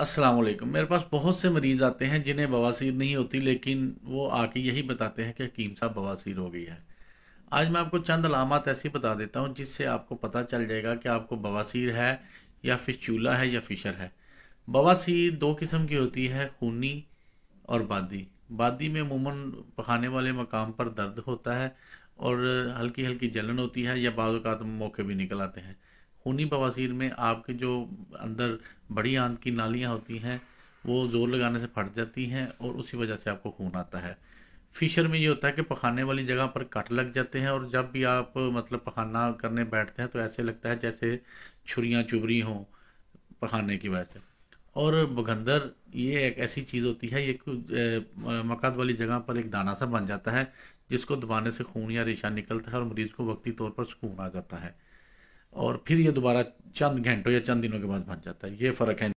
अस्सलाम वालेकुम मेरे पास बहुत से मरीज़ आते हैं जिन्हें बवासीर नहीं होती लेकिन वो आके यही बताते हैं कि हकीम साहब बवासीर हो गई है आज मैं आपको चंद अलामत ऐसी बता देता हूँ जिससे आपको पता चल जाएगा कि आपको बवासीर है या फिशूला है या फिशर है बवासीर दो किस्म की होती है खूनी और बादी बादी में अमूमन पखाने वाले मकाम पर दर्द होता है और हल्की हल्की जलन होती है या बाज़ात मौके भी निकल आते हैं खूनी बवासीर में आपके जो अंदर बड़ी आंत की नालियाँ होती हैं वो ज़ोर लगाने से फट जाती हैं और उसी वजह से आपको खून आता है फिशर में ये होता है कि पखाने वाली जगह पर कट लग जाते हैं और जब भी आप मतलब पखाना करने बैठते हैं तो ऐसे लगता है जैसे छुरियाँ चुबरी हों पखाने की वजह से और बगंदर ये एक ऐसी चीज़ होती है ये मकाद वाली जगह पर एक दाना सा बन जाता है जिसको दबाने से खून या रेशा निकलता है और मरीज़ को वक्ती तौर पर सुकून आ जाता है और फिर ये दोबारा चंद घंटों या चंद दिनों के बाद भर जाता है ये फ़र्क है